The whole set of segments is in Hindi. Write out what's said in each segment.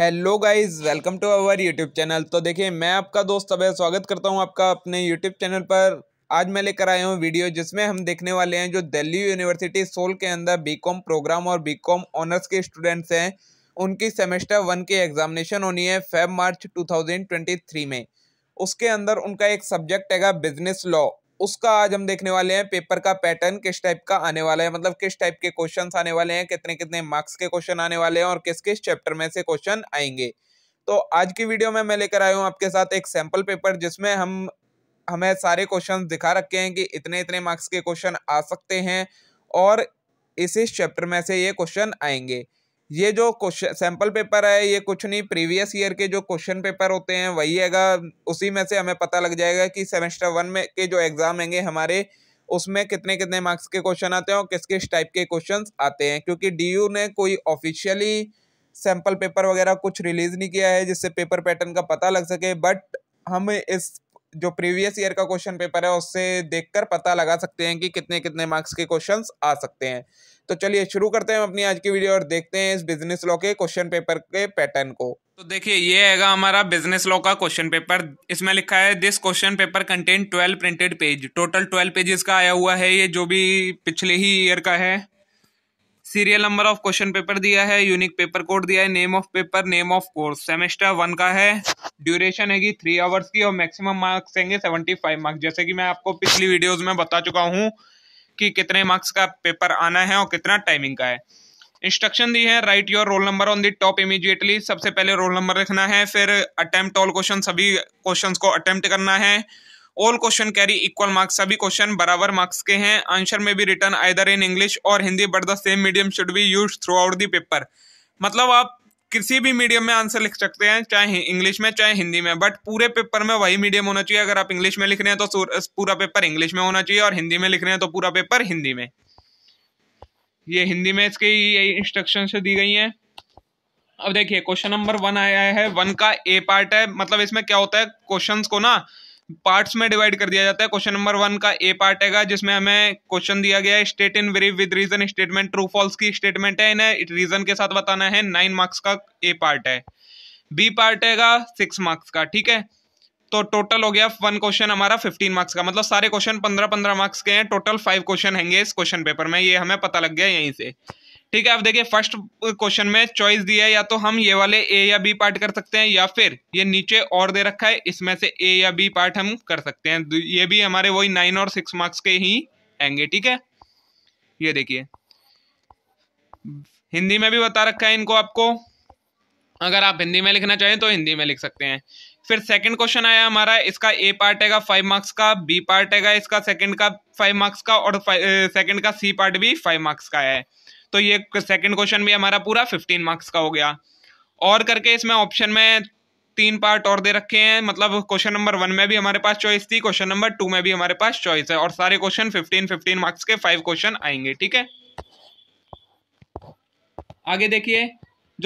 hello guys welcome to our YouTube channel तो देखिए मैं आपका दोस्त अभय स्वागत करता हूं आपका अपने यूट्यूब चैनल पर आज मैं लेकर आया हूं वीडियो जिसमें हम देखने वाले हैं जो दिल्ली यूनिवर्सिटी सोल के अंदर बीकॉम प्रोग्राम और बीकॉम ऑनर्स के स्टूडेंट्स हैं उनकी सेमेस्टर वन की एग्जामिनेशन होनी है फेब मार्च टू में उसके अंदर उनका एक सब्जेक्ट हैगा बिजनेस लॉ उसका आज हम देखने वाले हैं पेपर का पैटर्न किस टाइप का आने वाला है मतलब किस टाइप के क्वेश्चन आने वाले हैं कितने कितने मार्क्स के क्वेश्चन आने वाले हैं और किस किस चैप्टर में से क्वेश्चन आएंगे तो आज की वीडियो में मैं लेकर आया हूँ आपके साथ एक सैंपल पेपर जिसमें हम हमें सारे क्वेश्चन दिखा रखे हैं कि इतने इतने मार्क्स के क्वेश्चन आ सकते हैं और इस इस चैप्टर में से ये क्वेश्चन आएंगे ये जो क्वेश्चन सैम्पल पेपर है ये कुछ नहीं प्रीवियस ईयर के जो क्वेश्चन पेपर होते हैं वही हैगा उसी में से हमें पता लग जाएगा कि सेमेस्टर वन में के जो एग्ज़ाम हैंगे हमारे उसमें कितने कितने मार्क्स के क्वेश्चन आते हैं और किस किस टाइप के क्वेश्चन आते हैं क्योंकि डी ने कोई ऑफिशियली सैम्पल पेपर वगैरह कुछ रिलीज़ नहीं किया है जिससे पेपर पैटर्न का पता लग सके बट हम इस जो प्रीवियस ईयर का क्वेश्चन पेपर है उससे देखकर पता लगा सकते हैं कि कितने कितने मार्क्स के क्वेश्चंस आ सकते हैं तो चलिए शुरू करते हैं अपनी आज की वीडियो और देखते हैं इस बिजनेस लॉ के क्वेश्चन पेपर के पैटर्न को तो देखिए ये है हमारा बिजनेस लॉ का क्वेश्चन पेपर इसमें लिखा है this question paper content twelve printed page total twelve pages का आया हुआ है ये जो भी पिछले ही ईयर का है serial number of question paper दिया है यूनिक पेपर कोड दिया है name of paper name of course semester one का है ड्यूरेशन है थ्री आवर्स की और मैक्सिमम मार्क्स रहेंगे सेवेंटी फाइव मार्क्स जैसे कि मैं आपको पिछली वीडियोज में बता चुका हूँ कि कितने मार्क्स का पेपर आना है और कितना टाइमिंग का है इंस्ट्रक्शन दी है write your roll number on the top immediately सबसे पहले रोल नंबर लिखना है फिर अटेम्प्ट ऑल क्वेश्चन सभी क्वेश्चन को अटेम्प्ट करना है all question carry equal marks सभी क्वेश्चन बराबर मार्क्स के हैं आंसर में भी रिटर्न आइदर इन इंग्लिश और Hindi but the same medium should be use throughout the paper मतलब आप किसी भी मीडियम में आंसर लिख सकते हैं चाहे इंग्लिश में चाहे हिंदी में बट पूरे पेपर में वही मीडियम होना चाहिए अगर आप इंग्लिश तो में लिख रहे हैं तो पूरा पेपर इंग्लिश में होना चाहिए और हिंदी में लिख रहे हैं तो पूरा पेपर हिंदी में ये हिंदी में इसके यही इंस्ट्रक्शन से दी गई हैं अब देखिए क्वेश्चन नंबर वन आया है वन का ए पार्ट है मतलब इसमें क्या होता है क्वेश्चंस को ना पार्ट्स में डिवाइड कर दिया जाता है क्वेश्चन नंबर वन का ए पार्ट है जिसमें हमें क्वेश्चन दिया गया है state in very with reason statement true false की स्टेटमेंट है इन्हें रीजन के साथ बताना है नाइन मार्क्स का ए पार्ट है बी पार्ट है सिक्स मार्क्स का ठीक है तो टोटल हो गया वन क्वेश्चन हमारा फिफ्टीन मार्क्स का मतलब सारे क्वेश्चन पंद्रह पंद्रह मार्क्स के हैं टोटल फाइव क्वेश्चन हैंगे इस क्वेश्चन पेपर में ये हमें पता लग गया यहीं से ठीक है अब देखिए फर्स्ट क्वेश्चन में चॉइस दिया है या तो हम ये वाले ए या बी पार्ट कर सकते हैं या फिर ये नीचे और दे रखा है इसमें से ए या बी पार्ट हम कर सकते हैं तो ये भी हमारे वही नाइन और सिक्स मार्क्स के ही आएंगे ठीक है ये देखिए हिंदी में भी बता रखा है इनको आपको अगर आप हिंदी में लिखना चाहें तो हिंदी में लिख सकते हैं फिर सेकंड क्वेश्चन आया हमारा इसका ए पार्ट है फाइव मार्क्स का बी पार्ट है इसका सेकंड का फाइव मार्क्स का और सेकंड का सी पार्ट भी फाइव मार्क्स का है तो ये सेकंड क्वेश्चन भी हमारा पूरा फिफ्टीन मार्क्स का हो गया और करके इसमें ऑप्शन में तीन पार्ट और दे रखे हैं मतलब क्वेश्चन नंबर वन में भी हमारे पास चॉइस थी क्वेश्चन नंबर टू में भी हमारे पास चॉइस है और सारे क्वेश्चन फिफ्टीन फिफ्टीन मार्क्स के फाइव क्वेश्चन आएंगे ठीक है आगे देखिए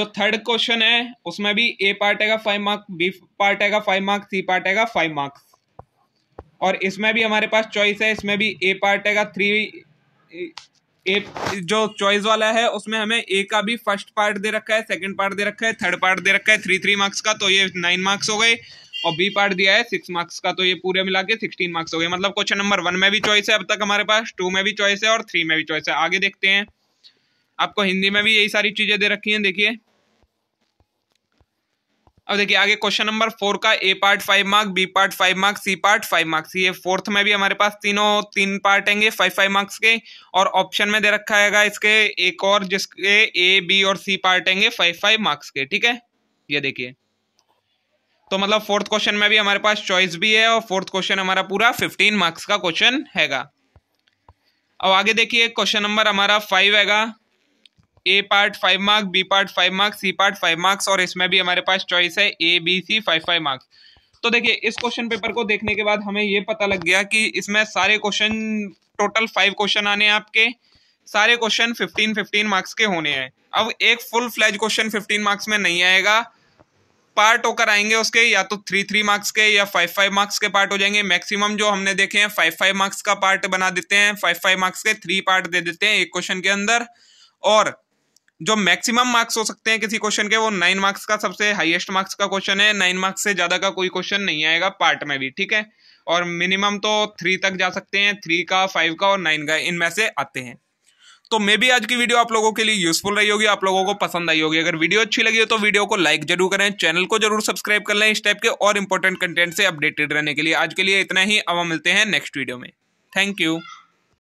जो थर्ड क्वेश्चन है उसमें भी ए पार्ट है फाइव मार्क बी पार्ट है फाइव मार्क्स सी पार्ट है फाइव मार्क्स और इसमें भी हमारे पास चॉइस है इसमें भी ए पार्ट है थ्री एक जो चॉइस वाला है उसमें हमें ए का भी फर्स्ट पार्ट दे रखा है सेकंड पार्ट दे रखा है थर्ड पार्ट दे रखा है थ्री थ्री मार्क्स का तो ये नाइन मार्क्स हो गए और बी पार्ट दिया है सिक्स मार्क्स का तो ये पूरे मिला के सिक्सटीन मार्क्स हो गए मतलब क्वेश्चन नंबर वन में भी चॉइस है अब तक हमारे पास टू में भी चॉइस है और थ्री में भी चॉइस है आगे देखते हैं आपको हिंदी में भी यही सारी चीज़ें दे रखी है देखिए अब देखिए आगे क्वेश्चन नंबर फोर का A part five marks B part five marks C part five marks ये फोर्थ में भी हमारे पास तीनों तीन पार्ट हैंगे फाइव फाइव मार्क्स के और ऑप्शन में दे रखा है इसके एक और जिसके ए बी और सी पार्ट हैंगे फाइव फाइव मार्क्स के ठीक है ये देखिए तो मतलब फोर्थ क्वेश्चन में भी हमारे पास चॉइस भी है और फोर्थ क्वेश्चन हमारा पूरा फिफ्टीन मार्क्स का क्वेश्चन हैगा अब आगे देखिए क्वेश्चन नंबर हमारा फाइव हैगा A part five marks B part five marks C part five marks और इसमें भी हमारे पास चॉइस है A B C five five marks तो देखिए इस क्वेश्चन पेपर को देखने के बाद हमें ये पता लग गया कि इसमें सारे क्वेश्चन टोटल फाइव क्वेश्चन आने हैं आपके सारे क्वेश्चन फिफ्टीन फिफ्टीन मार्क्स के होने हैं अब एक full fledged question fifteen marks में नहीं आएगा पार्ट होकर आएंगे उसके या तो थ्री थ्री मार्क्स के या फाइव फाइव मार्क्स के पार्ट हो जाएंगे मैक्सिमम जो हमने देखे हैं फाइव फाइव मार्क्स का पार्ट बना देते हैं फाइव फाइव मार्क्स के थ्री पार्ट दे देते हैं एक क्वेश्चन के अंदर और जो मैक्सिमम मार्क्स हो सकते हैं किसी क्वेश्चन के वो नाइन मार्क्स का सबसे हाईएस्ट मार्क्स का क्वेश्चन है नाइन मार्क्स से ज़्यादा का कोई क्वेश्चन नहीं आएगा पार्ट में भी ठीक है और मिनिमम तो थ्री तक जा सकते हैं थ्री का फाइव का और नाइन का इनमें से आते हैं तो मे भी आज की वीडियो आप लोगों के लिए यूजफुल रही होगी आप लोगों को पसंद आई होगी अगर वीडियो अच्छी लगी हो तो वीडियो को लाइक जरूर करें चैनल को जरूर सब्सक्राइब कर लें इस टाइप के और इंपॉर्टेंट कंटेंट से अपडेटेड रहने के लिए आज के लिए इतना ही अब मिलते हैं नेक्स्ट वीडियो में थैंक यू